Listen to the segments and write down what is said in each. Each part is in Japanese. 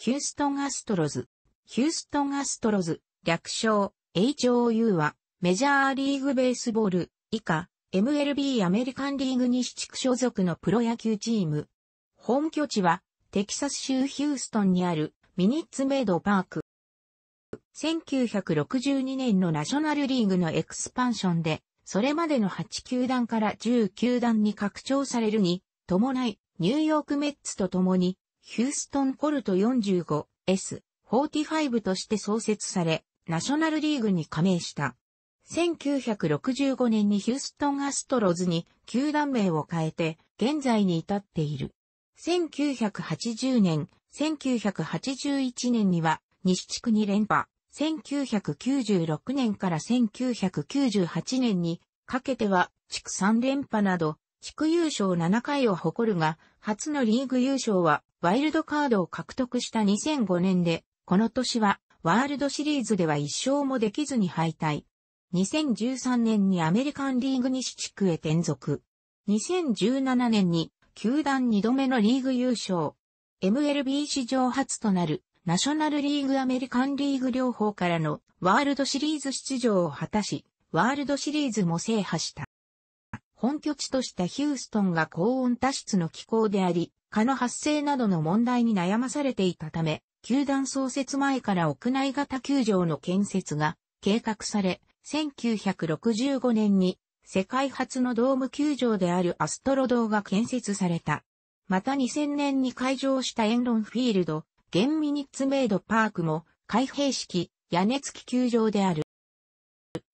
ヒューストンアストロズ。ヒューストンアストロズ、略称 HOU はメジャーリーグベースボール以下 MLB アメリカンリーグ西地区所属のプロ野球チーム。本拠地はテキサス州ヒューストンにあるミニッツメイドパーク。1962年のナショナルリーグのエクスパンションで、それまでの8球団から10球団に拡張されるに、伴い、ニューヨークメッツと共に、ヒューストンコルト 45S45 として創設され、ナショナルリーグに加盟した。1965年にヒューストンアストロズに球団名を変えて、現在に至っている。1980年、1981年には西地区に連覇、1996年から1998年にかけては地区3連覇など地区優勝7回を誇るが、初のリーグ優勝はワイルドカードを獲得した2005年で、この年はワールドシリーズでは一勝もできずに敗退。2013年にアメリカンリーグ西地区へ転属。2017年に球団2度目のリーグ優勝。MLB 史上初となるナショナルリーグアメリカンリーグ両方からのワールドシリーズ出場を果たし、ワールドシリーズも制覇した。本拠地としたヒューストンが高温多湿の気候であり、蚊の発生などの問題に悩まされていたため、球団創設前から屋内型球場の建設が計画され、1965年に世界初のドーム球場であるアストロドーが建設された。また2000年に開場したエンロンフィールド、現ミニッツメイドパークも開閉式、屋根付き球場である。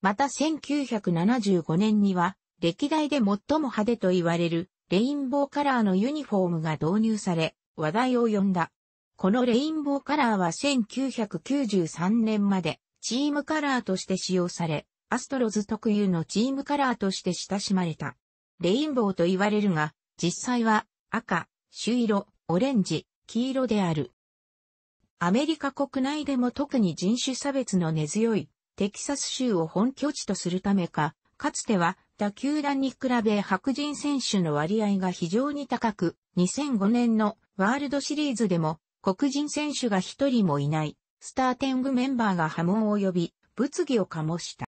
また1975年には歴代で最も派手と言われるレインボーカラーのユニフォームが導入され、話題を呼んだ。このレインボーカラーは1993年までチームカラーとして使用され、アストロズ特有のチームカラーとして親しまれた。レインボーと言われるが、実際は赤、朱色、オレンジ、黄色である。アメリカ国内でも特に人種差別の根強いテキサス州を本拠地とするためか、かつてはった球団に比べ白人選手の割合が非常に高く、2005年のワールドシリーズでも黒人選手が一人もいないスターティングメンバーが波紋を呼び、物議を醸した。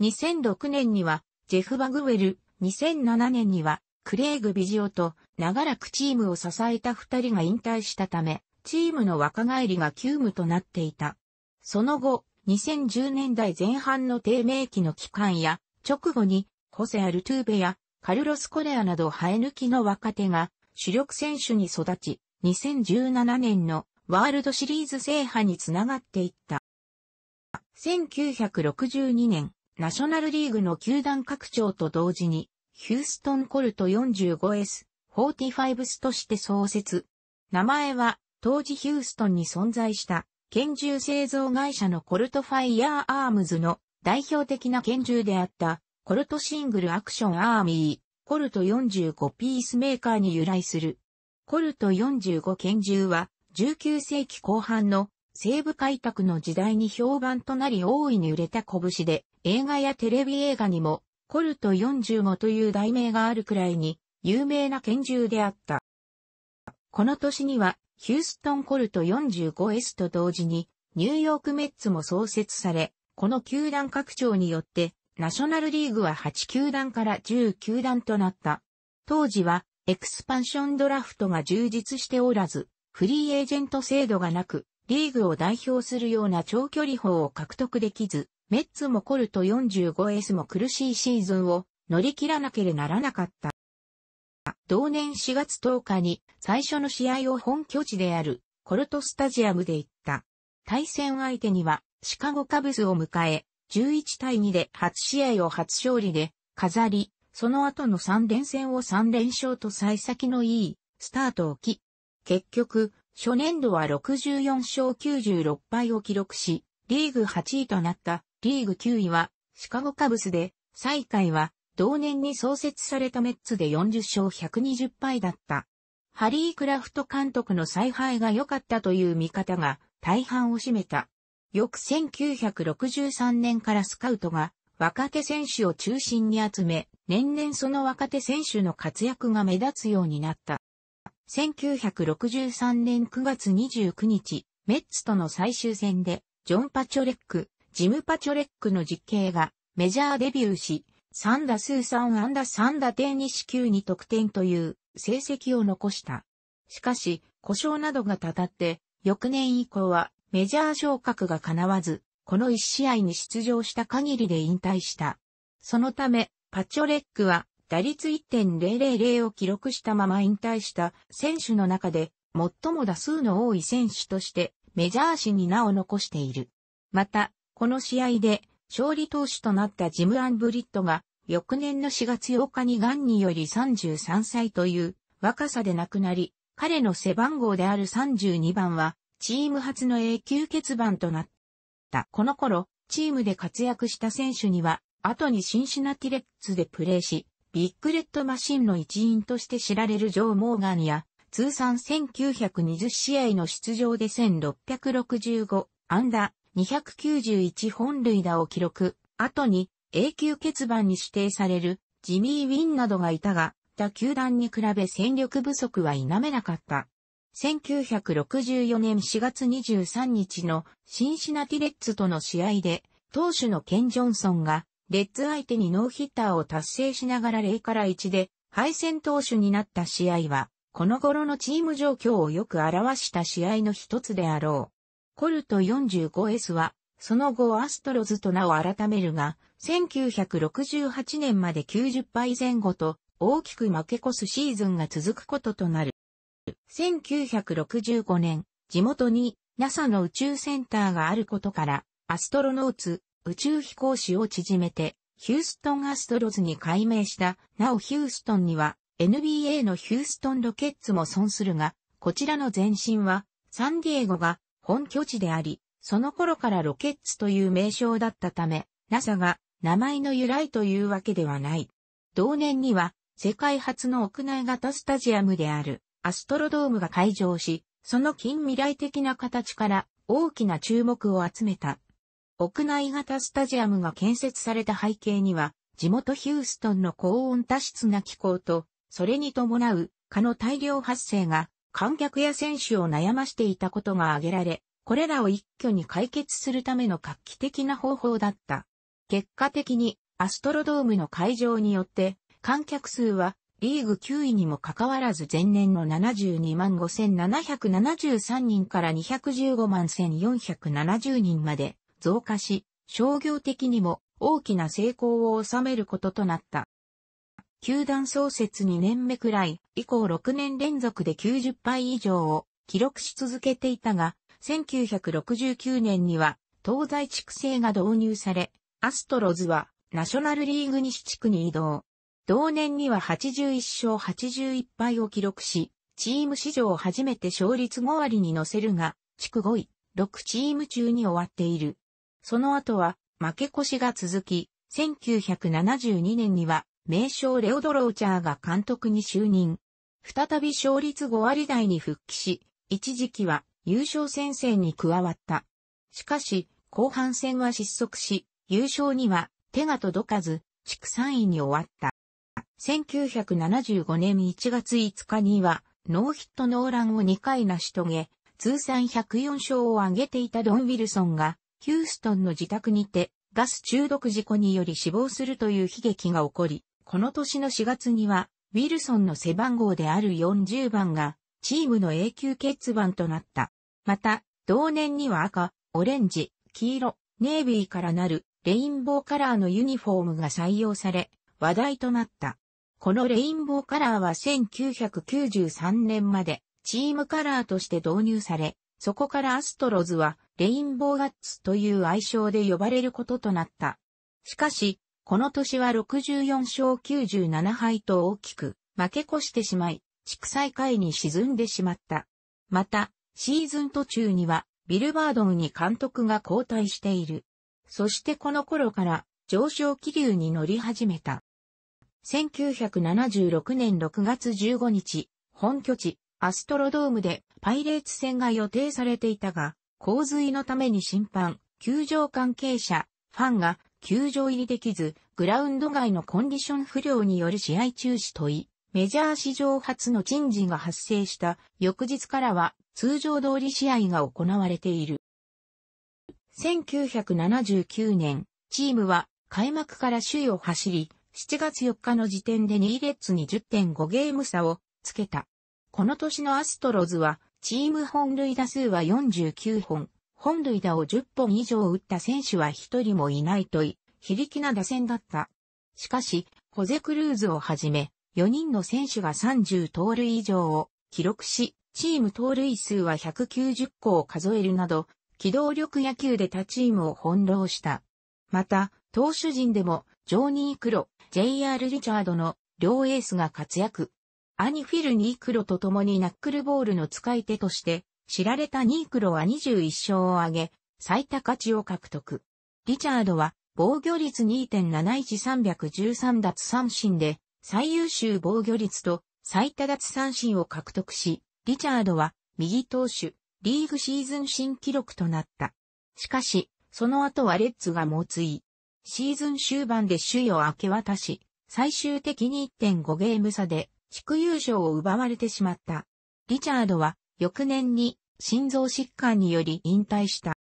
2006年にはジェフ・バグウェル、2007年にはクレイグ・ビジオと長らくチームを支えた二人が引退したため、チームの若返りが急務となっていた。その後、2010年代前半の低迷期の期間や、直後に、ホセ・アルトゥーベやカルロス・コレアなど生え抜きの若手が主力選手に育ち、2017年のワールドシリーズ制覇につながっていった。1962年、ナショナルリーグの球団拡張と同時に、ヒューストンコルト 45S45s として創設。名前は、当時ヒューストンに存在した、拳銃製造会社のコルトファイヤーアームズの代表的な拳銃であった、コルトシングルアクションアーミー、コルト45ピースメーカーに由来する。コルト45拳銃は、19世紀後半の西部開拓の時代に評判となり大いに売れた拳で、映画やテレビ映画にも、コルト45という題名があるくらいに、有名な拳銃であった。この年には、ヒューストンコルト 45S と同時に、ニューヨークメッツも創設され、この球団拡張によって、ナショナルリーグは8球団から10球団となった。当時は、エクスパンションドラフトが充実しておらず、フリーエージェント制度がなく、リーグを代表するような長距離砲を獲得できず、メッツもコルト 45S も苦しいシーズンを乗り切らなければならなかった。同年4月10日に最初の試合を本拠地であるコルトスタジアムで行った。対戦相手にはシカゴカブスを迎え、11対2で初試合を初勝利で飾り、その後の3連戦を3連勝と幸先のいいスタートを切。結局、初年度は64勝96敗を記録し、リーグ8位となったリーグ9位はシカゴカブスで、最下位は同年に創設されたメッツで40勝120敗だった。ハリー・クラフト監督の采配が良かったという見方が大半を占めた。翌1963年からスカウトが若手選手を中心に集め、年々その若手選手の活躍が目立つようになった。1963年9月29日、メッツとの最終戦で、ジョン・パチョレック、ジム・パチョレックの実刑がメジャーデビューし、3打数3安打3打点に四球に得点という成績を残した。しかし、故障などがたたって、翌年以降はメジャー昇格が叶わず、この1試合に出場した限りで引退した。そのため、パチョレックは打率1.000を記録したまま引退した選手の中で最も打数の多い選手としてメジャー史に名を残している。また、この試合で勝利投手となったジム・アンブリットが翌年の4月8日に癌により33歳という若さで亡くなり、彼の背番号である32番はチーム初の永久欠番となった。この頃、チームで活躍した選手には、後にシンシナティレッツでプレーし、ビッグレッドマシンの一員として知られるジョー・モーガンや、通算1920試合の出場で1665アンダー、291本塁打を記録、後に永久欠番に指定されるジミー・ウィンなどがいたが、他球団に比べ戦力不足は否めなかった。1964年4月23日のシンシナティレッツとの試合で、投手のケン・ジョンソンが、レッツ相手にノーヒッターを達成しながら0から1で敗戦投手になった試合は、この頃のチーム状況をよく表した試合の一つであろう。コルト 45S は、その後アストロズと名を改めるが、1968年まで90敗前後と、大きく負け越すシーズンが続くこととなる。1965年、地元に NASA の宇宙センターがあることから、アストロノーツ、宇宙飛行士を縮めて、ヒューストンアストロズに改名した、なおヒューストンには、NBA のヒューストンロケッツも存するが、こちらの前身は、サンディエゴが本拠地であり、その頃からロケッツという名称だったため、NASA が名前の由来というわけではない。同年には、世界初の屋内型スタジアムである、アストロドームが開場し、その近未来的な形から大きな注目を集めた。屋内型スタジアムが建設された背景には、地元ヒューストンの高温多湿な気候と、それに伴う蚊の大量発生が観客や選手を悩ましていたことが挙げられ、これらを一挙に解決するための画期的な方法だった。結果的にアストロドームの会場によって観客数はリーグ9位にもかかわらず前年の72万5773人から215万1470人まで増加し、商業的にも大きな成功を収めることとなった。球団創設2年目くらい以降6年連続で90敗以上を記録し続けていたが、1969年には東西地区制が導入され、アストロズはナショナルリーグ西地区に移動。同年には81勝81敗を記録し、チーム史上初めて勝率5割に乗せるが、地区5位、6チーム中に終わっている。その後は、負け越しが続き、1972年には、名将レオドローチャーが監督に就任。再び勝率5割台に復帰し、一時期は優勝戦線に加わった。しかし、後半戦は失速し、優勝には手が届かず、地区3位に終わった。1975年1月5日には、ノーヒットノーランを2回成し遂げ、通算104勝を挙げていたドン・ウィルソンが、ヒューストンの自宅にて、ガス中毒事故により死亡するという悲劇が起こり、この年の4月には、ウィルソンの背番号である40番が、チームの永久欠番となった。また、同年には赤、オレンジ、黄色、ネイビーからなるレインボーカラーのユニフォームが採用され、話題となった。このレインボーカラーは1993年までチームカラーとして導入され、そこからアストロズはレインボーガッツという愛称で呼ばれることとなった。しかし、この年は64勝97敗と大きく負け越してしまい、地区最下位に沈んでしまった。また、シーズン途中にはビルバードンに監督が交代している。そしてこの頃から上昇気流に乗り始めた。1976年6月15日、本拠地、アストロドームでパイレーツ戦が予定されていたが、洪水のために審判、球場関係者、ファンが球場入りできず、グラウンド外のコンディション不良による試合中止とい、メジャー史上初の珍事が発生した翌日からは通常通り試合が行われている。1979年、チームは開幕から首位を走り、7月4日の時点で2位レッツに10.5ゲーム差をつけた。この年のアストロズは、チーム本塁打数は49本、本塁打を10本以上打った選手は一人もいないとい、非力な打線だった。しかし、ホゼクルーズをはじめ、4人の選手が30盗塁以上を記録し、チーム盗塁数は190個を数えるなど、機動力野球で他チームを翻弄した。また、投手陣でも、ジョーニー・クロ、JR リチャードの両エースが活躍。兄フィル・ニークロと共にナックルボールの使い手として知られたニークロは21勝を挙げ、最多勝ちを獲得。リチャードは防御率2.71313奪三振で最優秀防御率と最多奪三振を獲得し、リチャードは右投手、リーグシーズン新記録となった。しかし、その後はレッツが猛追。シーズン終盤で首位を明け渡し、最終的に1.5ゲーム差で地区優勝を奪われてしまった。リチャードは翌年に心臓疾患により引退した。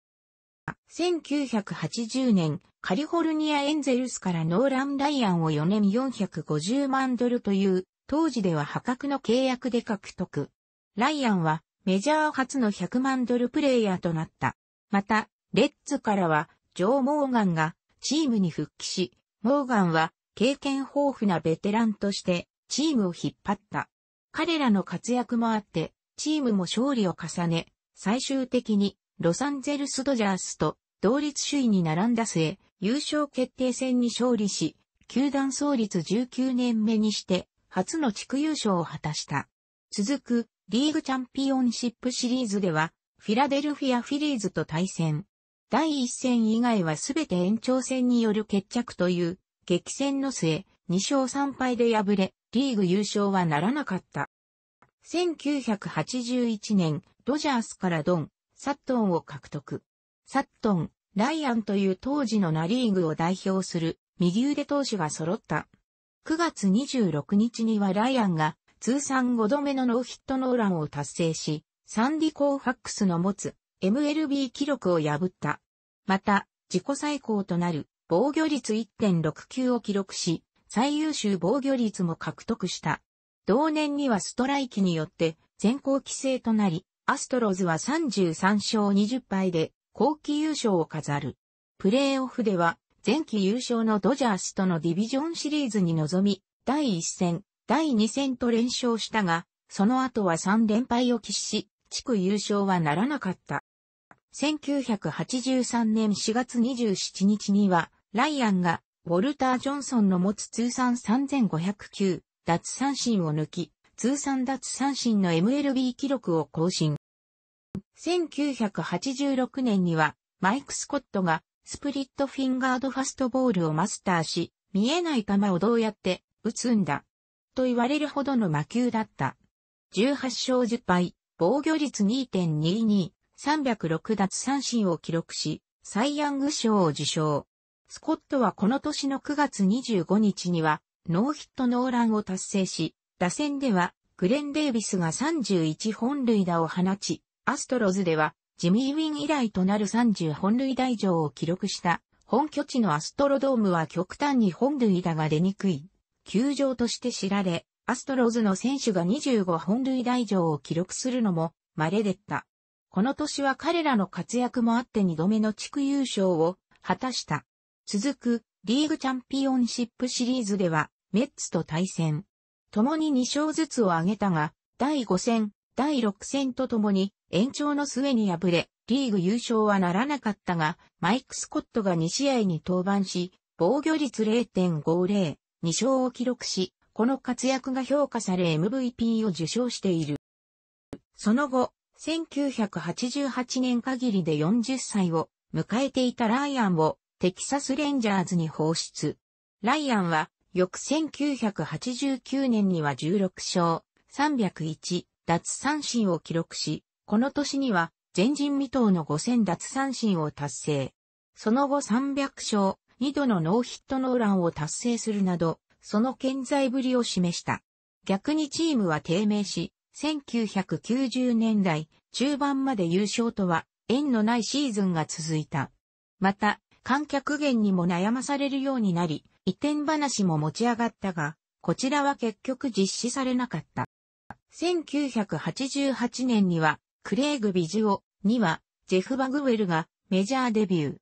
1980年、カリフォルニアエンゼルスからノーラン・ライアンを4年450万ドルという、当時では破格の契約で獲得。ライアンはメジャー初の100万ドルプレイヤーとなった。また、レッツからは、ジョー・モーガンがチームに復帰し、モーガンは経験豊富なベテランとしてチームを引っ張った。彼らの活躍もあって、チームも勝利を重ね、最終的にロサンゼルスドジャースと同率首位に並んだ末、優勝決定戦に勝利し、球団創立19年目にして、初の地区優勝を果たした。続く、リーグチャンピオンシップシリーズでは、フィラデルフィアフィリーズと対戦。第一戦以外はすべて延長戦による決着という、激戦の末、2勝3敗で敗れ、リーグ優勝はならなかった。1981年、ドジャースからドン、サットンを獲得。サットン、ライアンという当時のナリーグを代表する右腕投手が揃った。9月26日にはライアンが通算5度目のノーヒットノーランを達成し、サンディ・コーファックスの持つ MLB 記録を破った。また、自己最高となる防御率1.69を記録し、最優秀防御率も獲得した。同年にはストライキによって全校規制となり、アストロズは33勝20敗で後期優勝を飾る。プレーオフでは前期優勝のドジャースとのディビジョンシリーズに臨み、第1戦、第2戦と連勝したが、その後は3連敗を喫し、地区優勝はならなかった。1983年4月27日には、ライアンが、ウォルター・ジョンソンの持つ通算3509奪三振を抜き、通算奪三振の MLB 記録を更新。1986年には、マイク・スコットが、スプリットフィンガードファストボールをマスターし、見えない球をどうやって打つんだ。と言われるほどの魔球だった。18勝10敗、防御率2.22、306奪三振を記録し、サイ・ヤング賞を受賞。スコットはこの年の9月25日には、ノーヒットノーランを達成し、打線では、グレン・デイビスが31本塁打を放ち、アストロズでは、ジミー・ウィン以来となる30本塁打以上を記録した、本拠地のアストロドームは極端に本塁打が出にくい、球場として知られ、アストロズの選手が25本塁打以上を記録するのも、稀でった。この年は彼らの活躍もあって2度目の地区優勝を果たした。続くリーグチャンピオンシップシリーズではメッツと対戦。共に2勝ずつを挙げたが、第5戦、第6戦と共に延長の末に敗れ、リーグ優勝はならなかったが、マイク・スコットが2試合に登板し、防御率0.50、2勝を記録し、この活躍が評価され MVP を受賞している。その後、1988年限りで40歳を迎えていたライアンをテキサスレンジャーズに放出。ライアンは翌1989年には16勝301奪三振を記録し、この年には前人未到の5000奪三振を達成。その後300勝、2度のノーヒットノーランを達成するなど、その健在ぶりを示した。逆にチームは低迷し、1990年代中盤まで優勝とは縁のないシーズンが続いた。また、観客源にも悩まされるようになり、移転話も持ち上がったが、こちらは結局実施されなかった。1988年には、クレイグ・ビジオには、ジェフ・バグウェルがメジャーデビュー。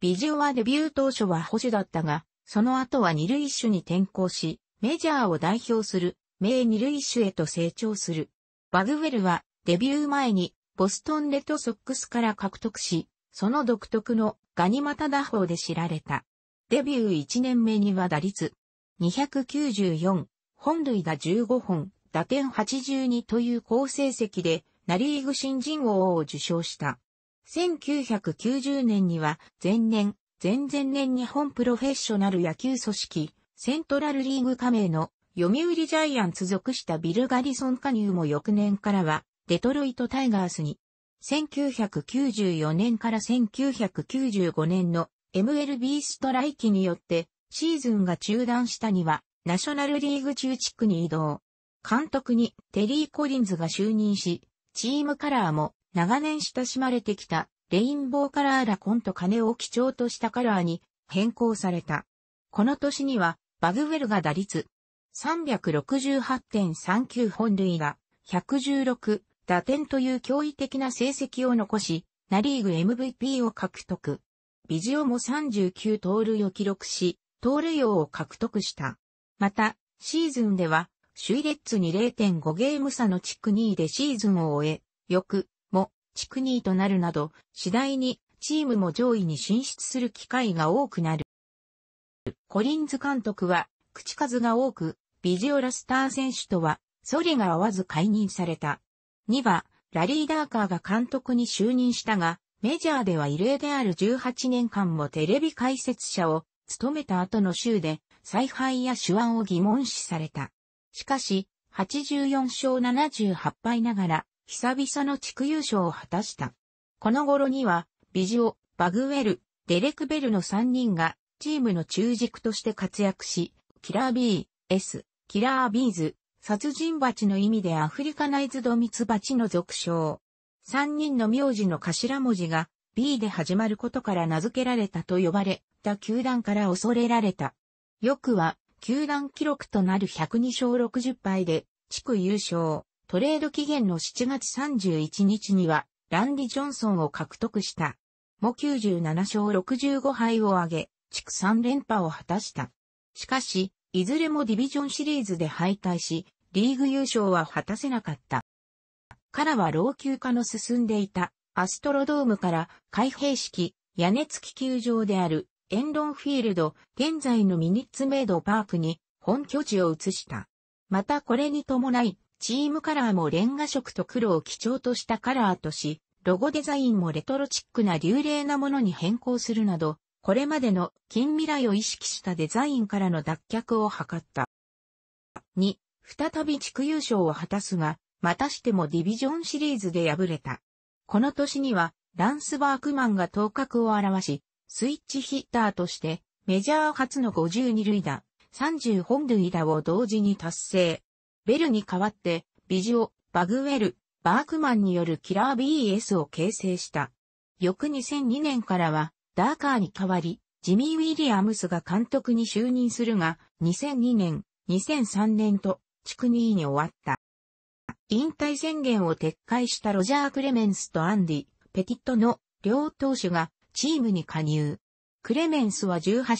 ビジオはデビュー当初は保守だったが、その後は二塁手に転向し、メジャーを代表する、名二塁手へと成長する。バグウェルはデビュー前にボストンレッドソックスから獲得し、その独特のガニ股打法で知られた。デビュー1年目には打率294、本塁打15本、打点82という好成績でナリーグ新人王を受賞した。1990年には前年、前々年日本プロフェッショナル野球組織、セントラルリーグ加盟の読売ジャイアンツ属したビル・ガリソン加入も翌年からは、デトロイト・タイガースに、1994年から1995年の MLB ストライキによってシーズンが中断したにはナショナルリーグ中地区に移動。監督にテリー・コリンズが就任し、チームカラーも長年親しまれてきたレインボーカラーラコンと金を基調としたカラーに変更された。この年にはバグウェルが打率368.39本塁打、116打点という驚異的な成績を残し、ナリーグ MVP を獲得。ビジオも39盗塁を記録し、盗塁王を獲得した。また、シーズンでは、首位レッツに0.5ゲーム差の地区2位でシーズンを終え、翌も地区2位となるなど、次第にチームも上位に進出する機会が多くなる。コリンズ監督は、口数が多く、ビジオラスター選手とは、ソリが合わず解任された。2は、ラリー・ダーカーが監督に就任したが、メジャーでは異例である18年間もテレビ解説者を務めた後の週で、采配や手腕を疑問視された。しかし、84勝78敗ながら、久々の地区優勝を果たした。この頃には、ビジオ、バグウェル、デレクベルの3人が、チームの中軸として活躍し、キラー B、S、キラービーズ、殺人蜂の意味でアフリカナイズドミツバチの俗称。三人の名字の頭文字が B で始まることから名付けられたと呼ばれた球団から恐れられた。よくは、球団記録となる102勝60敗で、地区優勝、トレード期限の7月31日には、ランディ・ジョンソンを獲得した。も97勝65敗を挙げ、地区3連覇を果たした。しかし、いずれもディビジョンシリーズで敗退し、リーグ優勝は果たせなかった。からは老朽化の進んでいたアストロドームから開閉式屋根付き球場であるエンロンフィールド現在のミニッツメイドパークに本拠地を移した。またこれに伴いチームカラーもレンガ色と黒を基調としたカラーとし、ロゴデザインもレトロチックな流麗なものに変更するなど、これまでの近未来を意識したデザインからの脱却を図った。2、再び地区優勝を果たすが、またしてもディビジョンシリーズで敗れた。この年には、ランスバークマンが頭角を表し、スイッチヒッターとして、メジャー初の52塁打、30本塁打を同時に達成。ベルに代わって、ビジオ、バグウェル、バークマンによるキラー BS を形成した。翌2002年からは、ダーカーに代わり、ジミー・ウィリアムスが監督に就任するが、2002年、2003年と、地区2位に終わった。引退宣言を撤回したロジャー・クレメンスとアンディ、ペティットの両投手がチームに加入。クレメンスは18勝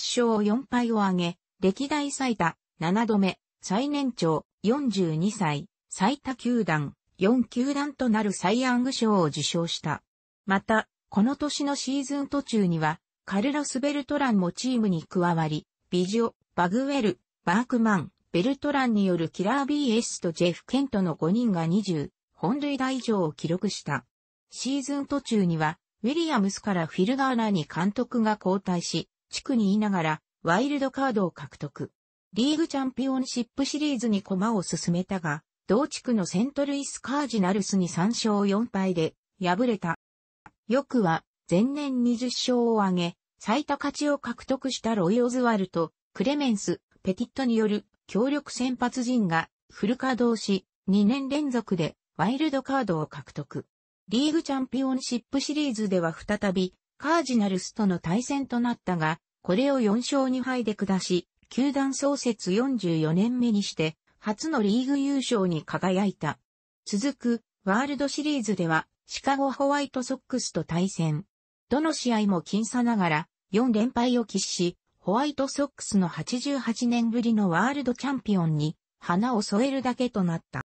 4敗を挙げ、歴代最多7度目、最年長42歳、最多球団4球団となるサイ・ヤング賞を受賞した。また、この年のシーズン途中には、カルロス・ベルトランもチームに加わり、ビジオ、バグウェル、バークマン、ベルトランによるキラー BS とジェフ・ケントの5人が20、本塁打以上を記録した。シーズン途中には、ウィリアムスからフィルガーナに監督が交代し、地区にいながら、ワイルドカードを獲得。リーグチャンピオンシップシリーズに駒を進めたが、同地区のセントルイス・カージナルスに3勝4敗で、敗れた。翌は、前年20勝を挙げ、最多勝ちを獲得したロイ・オズワルト、クレメンス、ペティットによる協力先発陣がフル稼働し、2年連続でワイルドカードを獲得。リーグチャンピオンシップシリーズでは再びカージナルスとの対戦となったが、これを4勝2敗で下し、球団創設44年目にして、初のリーグ優勝に輝いた。続くワールドシリーズではシカゴホワイトソックスと対戦。どの試合も僅差ながら4連敗を喫し、ホワイトソックスの88年ぶりのワールドチャンピオンに花を添えるだけとなった。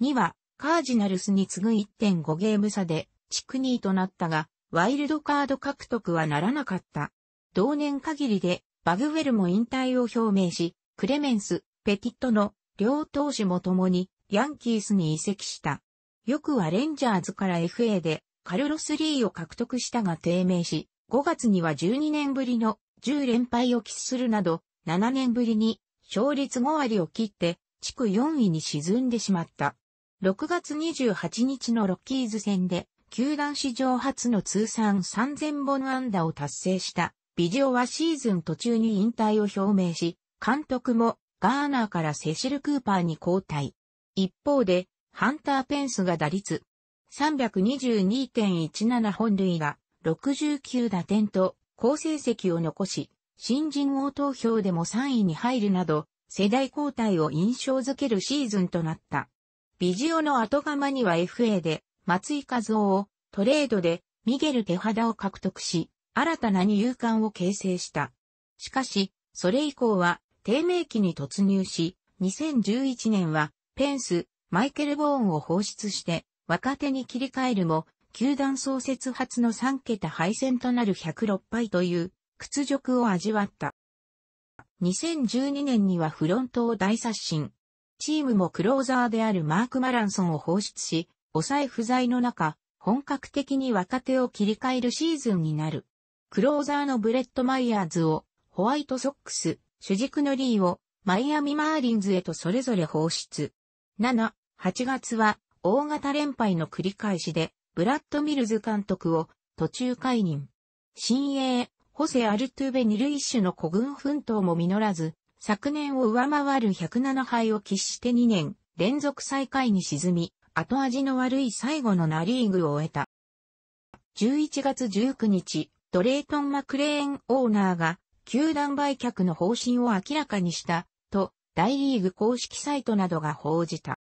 2は、カージナルスに次ぐ1.5ゲーム差で、地区2位となったが、ワイルドカード獲得はならなかった。同年限りで、バグウェルも引退を表明し、クレメンス、ペティットの両投手も共にヤンキースに移籍した。よくはレンジャーズから FA でカルロス・リーを獲得したが低迷し、5月には12年ぶりの10連敗を喫するなど、7年ぶりに勝率5割を切って地区4位に沈んでしまった。6月28日のロッキーズ戦で、球団史上初の通算3000本安打を達成した、ビジオはシーズン途中に引退を表明し、監督もガーナーからセシル・クーパーに交代。一方で、ハンター・ペンスが打率322.17本塁が69打点と好成績を残し、新人王投票でも3位に入るなど、世代交代を印象づけるシーズンとなった。ビジオの後釜には FA で松井和夫をトレードでミゲル・手肌を獲得し、新たな二遊間を形成した。しかし、それ以降は低迷期に突入し、2011年はペンス、マイケル・ボーンを放出して若手に切り替えるも、球団創設初の3桁敗戦となる106敗という屈辱を味わった。2012年にはフロントを大刷新。チームもクローザーであるマーク・マランソンを放出し、抑え不在の中、本格的に若手を切り替えるシーズンになる。クローザーのブレッド・マイヤーズを、ホワイトソックス、主軸のリーを、マイアミ・マーリンズへとそれぞれ放出。7、8月は大型連敗の繰り返しで、ブラッド・ミルズ監督を途中解任。新鋭、ホセ・アルトゥーベ二シュの古軍奮闘も実らず、昨年を上回る107敗を喫して2年連続最下位に沈み、後味の悪い最後のナリーグを終えた。11月19日、ドレートン・マクレーンオーナーが、球団売却の方針を明らかにした、と、大リーグ公式サイトなどが報じた。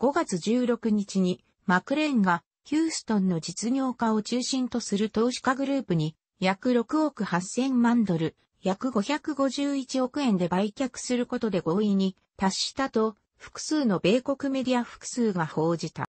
5月16日にマクレーンがヒューストンの実業家を中心とする投資家グループに約6億8000万ドル、約551億円で売却することで合意に達したと複数の米国メディア複数が報じた。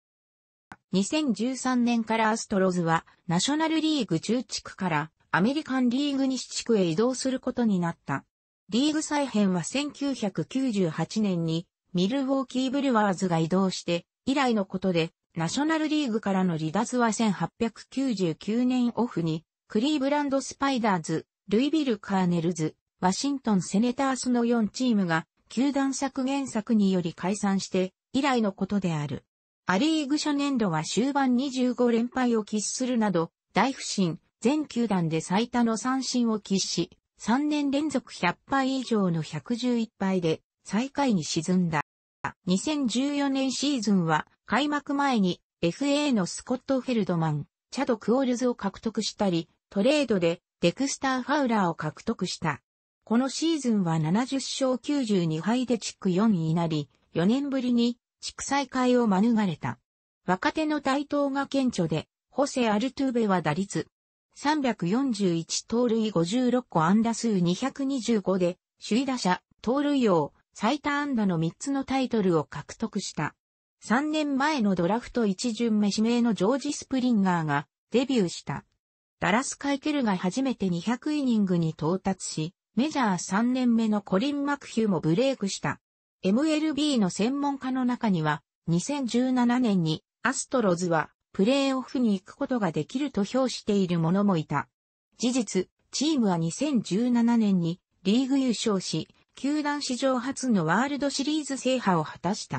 2013年からアストロズはナショナルリーグ中地区からアメリカンリーグ西地区へ移動することになった。リーグ再編は1998年にミルウォーキーブルワーズが移動して以来のことで、ナショナルリーグからの離脱は1899年オフに、クリーブランドスパイダーズ、ルイビル・カーネルズ、ワシントン・セネタースの4チームが、球団削減策により解散して、以来のことである。ア・リーグ初年度は終盤25連敗を喫するなど、大不振、全球団で最多の三振を喫し、3年連続100敗以上の111敗で、最下位に沈んだ。2014年シーズンは開幕前に FA のスコット・フェルドマン、チャド・クオルズを獲得したり、トレードでデクスター・ファウラーを獲得した。このシーズンは70勝92敗で地区4位になり、4年ぶりに地区再開を免れた。若手の台頭が顕著で、ホセ・アルトゥーベは打率341盗塁56個安打数225で、首位打者、盗塁王、最多安打の3つのタイトルを獲得した。3年前のドラフト1巡目指名のジョージ・スプリンガーがデビューした。ダラス・カイケルが初めて200イニングに到達し、メジャー3年目のコリン・マクヒューもブレイクした。MLB の専門家の中には、2017年にアストロズはプレーオフに行くことができると評している者もいた。事実、チームは2017年にリーグ優勝し、球団史上初のワールドシリーズ制覇を果たした。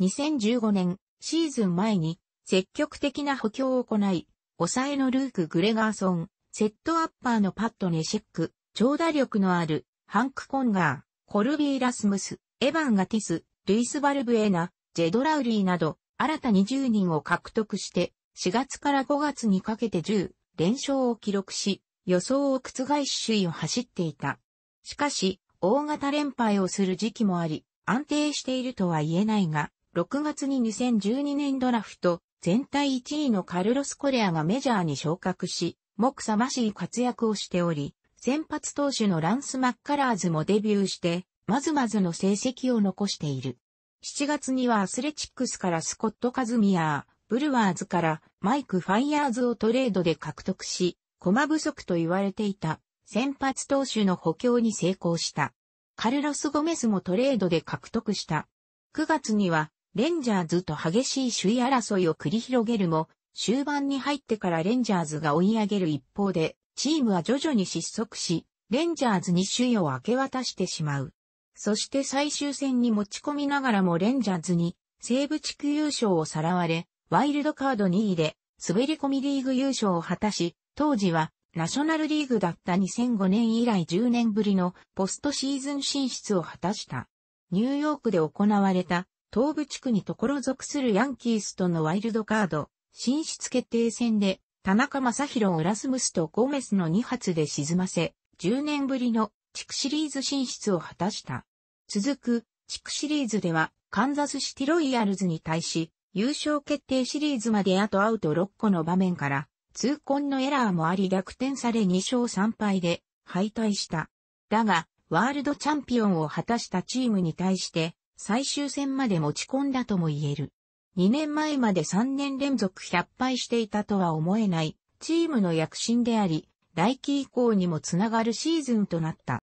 2015年、シーズン前に積極的な補強を行い、抑えのルーク・グレガーソン、セットアッパーのパット・ネシック、長打力のあるハンク・コンガー、コルビー・ラスムス、エヴァン・ガティス、ルイス・バルブエナ、ジェドラウリーなど、新たに0人を獲得して、4月から5月にかけて10連勝を記録し、予想を覆し首位を走っていた。しかし、大型連敗をする時期もあり、安定しているとは言えないが、6月に2012年ドラフト、全体1位のカルロス・コレアがメジャーに昇格し、目覚ましい活躍をしており、先発投手のランス・マッカラーズもデビューして、まずまずの成績を残している。7月にはアスレチックスからスコット・カズミアー、ブルワーズからマイク・ファイヤーズをトレードで獲得し、駒不足と言われていた先発投手の補強に成功した。カルロス・ゴメスもトレードで獲得した。9月には、レンジャーズと激しい首位争いを繰り広げるも、終盤に入ってからレンジャーズが追い上げる一方で、チームは徐々に失速し、レンジャーズに首位を明け渡してしまう。そして最終戦に持ち込みながらもレンジャーズに西部地区優勝をさらわれ、ワイルドカード2位で滑り込みリーグ優勝を果たし、当時はナショナルリーグだった2005年以来10年ぶりのポストシーズン進出を果たした。ニューヨークで行われた東部地区に所属するヤンキースとのワイルドカード進出決定戦で田中正宏をラスムスとゴメスの2発で沈ませ10年ぶりの地区シリーズ進出を果たした。続く地区シリーズではカンザスシティロイヤルズに対し優勝決定シリーズまであとアウト6個の場面から痛恨のエラーもあり逆転され2勝3敗で敗退した。だが、ワールドチャンピオンを果たしたチームに対して最終戦まで持ち込んだとも言える。2年前まで3年連続100敗していたとは思えないチームの躍進であり、来季以降にもつながるシーズンとなった。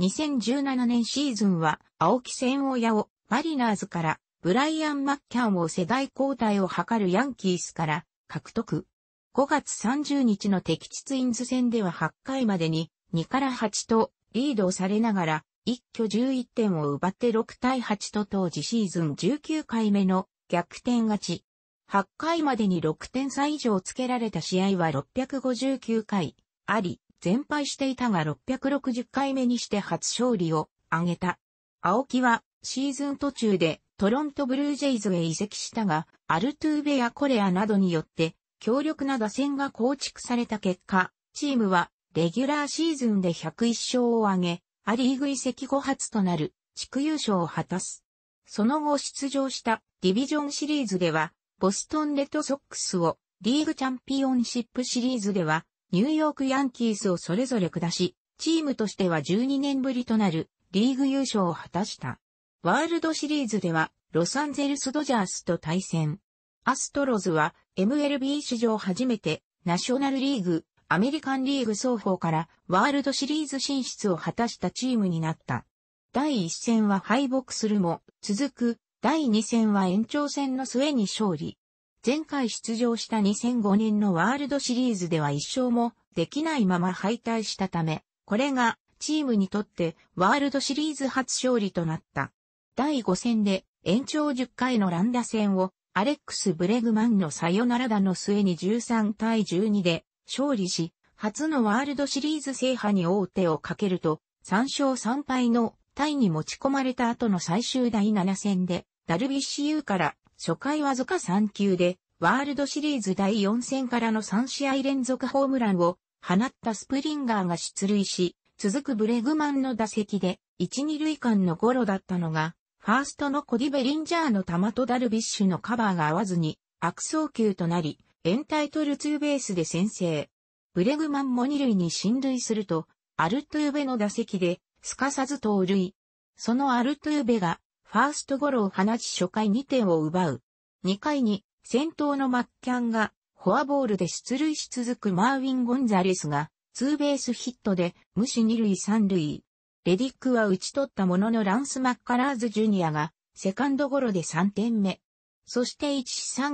2017年シーズンは青木戦親をマリナーズからブライアン・マッキャンを世代交代を図るヤンキースから獲得。5月30日の敵地ツインズ戦では8回までに2から8とリードをされながら一挙11点を奪って6対8と当時シーズン19回目の逆転勝ち。8回までに6点差以上つけられた試合は659回あり、全敗していたが660回目にして初勝利を挙げた。青木はシーズン途中でトロントブルージェイズへ移籍したが、アルトゥーベやコレアなどによって、強力な打線が構築された結果、チームは、レギュラーシーズンで101勝を挙げ、アリーグ移籍後初となる、地区優勝を果たす。その後出場したディビジョンシリーズでは、ボストンレッドソックスを、リーグチャンピオンシップシリーズでは、ニューヨークヤンキースをそれぞれ下し、チームとしては12年ぶりとなるリーグ優勝を果たした。ワールドシリーズでは、ロサンゼルスドジャースと対戦。アストロズは MLB 史上初めてナショナルリーグ、アメリカンリーグ双方からワールドシリーズ進出を果たしたチームになった。第1戦は敗北するも、続く第2戦は延長戦の末に勝利。前回出場した2005年のワールドシリーズでは一勝もできないまま敗退したため、これがチームにとってワールドシリーズ初勝利となった。第5戦で延長10回の乱打戦をアレックス・ブレグマンのサヨナラ打の末に13対12で勝利し、初のワールドシリーズ制覇に王手をかけると、3勝3敗のタイに持ち込まれた後の最終第7戦で、ダルビッシュ U から初回わずか3球で、ワールドシリーズ第4戦からの3試合連続ホームランを放ったスプリンガーが出塁し、続くブレグマンの打席で1、2塁間のゴロだったのが、ファーストのコディ・ベリンジャーの球とダルビッシュのカバーが合わずに悪送球となり、エンタイトルツーベースで先制。ブレグマンも二塁に進塁すると、アルトゥーベの打席で、すかさず盗塁。そのアルトゥーベが、ファーストゴロを放ち初回2点を奪う。2回に、先頭のマッキャンが、フォアボールで出塁し続くマーウィン・ゴンザレスが、ツーベースヒットで、無視二塁三塁。レディックは打ち取ったもののランス・マッカラーズ・ジュニアが、セカンドゴロで3点目。そして1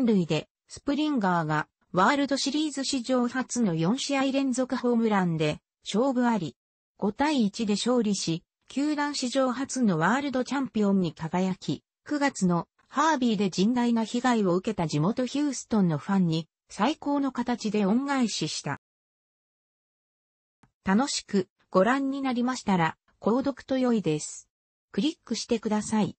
3塁で、スプリンガーが、ワールドシリーズ史上初の4試合連続ホームランで、勝負あり。5対1で勝利し、球団史上初のワールドチャンピオンに輝き、9月のハービーで甚大な被害を受けた地元ヒューストンのファンに最高の形で恩返しした。楽しくご覧になりましたら、購読と良いです。クリックしてください。